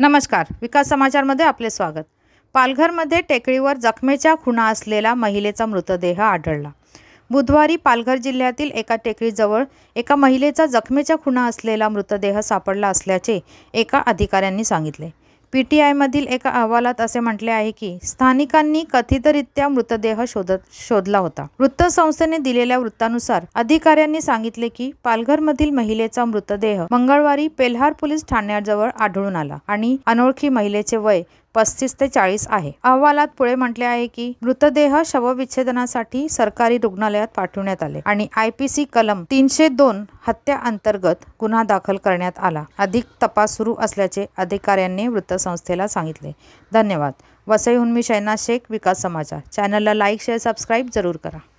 नमस्कार विकास समाचारमध्ये आपले स्वागत पालघरमध्ये टेकडीवर जखमेच्या खुणा असलेला महिलेचा मृतदेह आढळला बुधवारी पालघर जिल्ह्यातील एका टेकडीजवळ एका महिलेचा जखमेच्या खुणा असलेला मृतदेह सापडला असल्याचे एका अधिकाऱ्यांनी सांगितले पीटीआय मधील एका अहवालात असे म्हटले आहे की स्थानिकांनी कथितरित्या मृतदेह शोधत शोधला होता वृत्तसंस्थेने दिलेल्या वृत्तानुसार अधिकाऱ्यांनी सांगितले की पालघरमधील महिलेचा मृतदेह मंगळवारी पेल्हार पोलीस ठाण्याजवळ आढळून आला आणि अनोळखी महिलेचे वय पस्तीस ते चाळीस आहे अहवालात पुढे म्हटले आहे की मृतदेह शवविच्छेदनासाठी सरकारी रुग्णालयात पाठवण्यात आले आणि सी कलम तीनशे दोन हत्या अंतर्गत गुन्हा दाखल करण्यात आला अधिक तपास सुरू असल्याचे अधिकाऱ्यांनी वृत्तसंस्थेला सांगितले धन्यवाद वसईहून मी शैना शेख विकास समाचार चॅनलला लाईक शेअर सबस्क्राईब जरूर करा